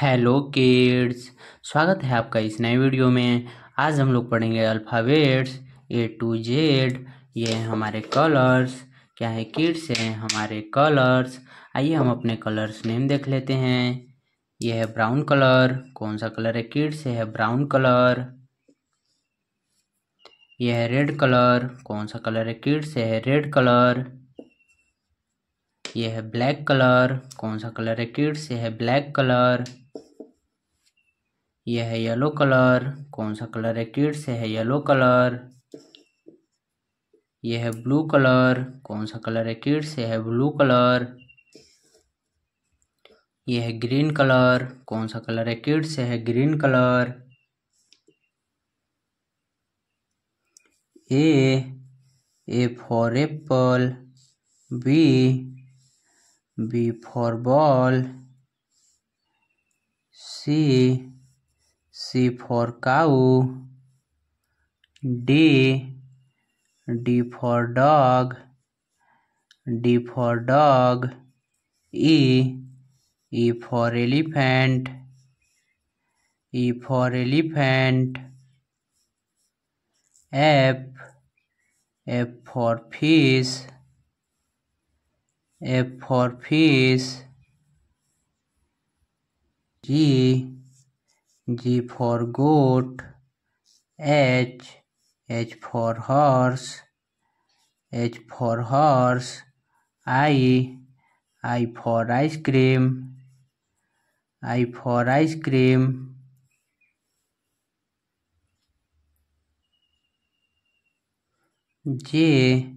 Hello kids स्वागत है आपका इस नए वीडियो में आज हम लोग पढ़ेंगे अल्फ़ाबेट्स ए टू जेड ये हमारे कलर्स क्या है किड्स हैं हमारे कलर्स आइए हम अपने कलर्स नेम देख लेते हैं ये है ब्राउन कलर कौन सा कलर है किड्स है ब्राउन कलर यह है रेड कलर कौन सा कलर है किड्स है रेड कलर यह है ब्लैक कलर कौन सा कलर है किड्स है ब्लैक कलर ये है येलो कलर कौन सा कलर है किड्स है येलो कलर ये है ब्लू कलर कौन सा कलर है किड्स है ब्लू कलर ये है ग्रीन कलर कौन सा कलर है किड्स है green colour A A for apple B B for ball C C for cow, D, D for dog, D for dog, E, E for elephant, E for elephant, F, F for fish, F for fish, G, G for goat, H, H for horse, H for horse, I, I for ice cream, I for ice cream. J,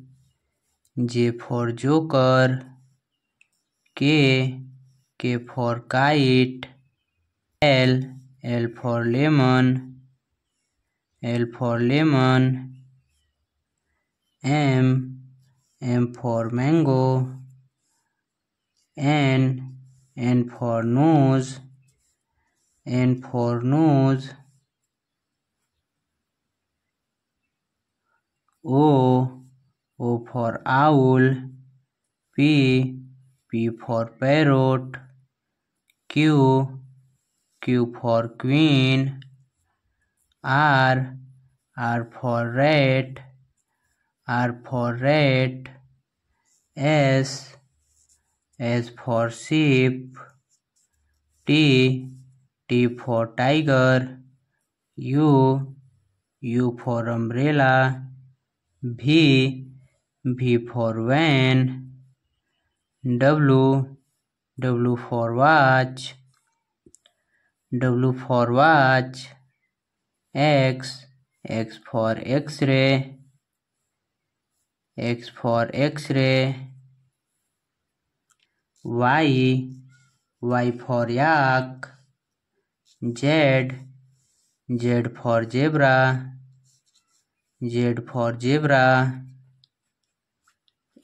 J for joker, K, K for kite, L, L for lemon, L for lemon, M, M for mango, N, N for nose, N for nose, O, O for owl, P, P for parrot, Q, Q for queen, R, R for red, R for red, S, S for sheep, T, T for tiger, U, U for umbrella, V, V for van, W, W for watch, W for watch X X for X-ray X for X-ray Y Y for yak Z Z for zebra Z for zebra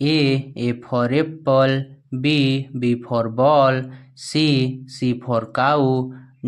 A A for apple B B for ball C C for cow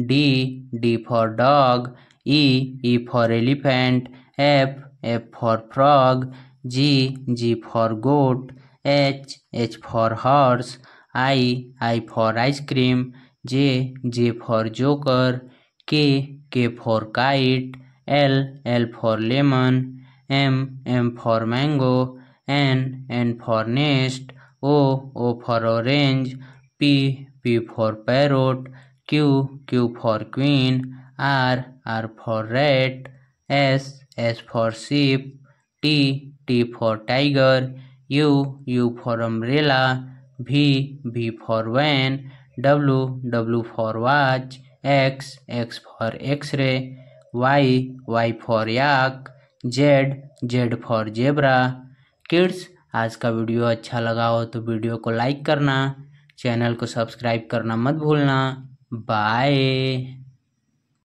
D. D for dog. E. E for elephant. F. F for frog. G. G for goat. H. H for horse. I. I for ice cream. J. J for joker. K. K for kite. L. L for lemon. M. M for mango. N. N for nest. O. O for orange. P. P for parrot. Q, Q for queen, R, R for rat, S, S for sheep, T, T for tiger, U, U for umbrella, V, V for van, W, W for watch, X, X for x-ray, Y, Y for yak, Z, Z for zebra. kids आज का video अच्छा लगा हो तो video को like करना channel को subscribe करना मत भूलना Bye.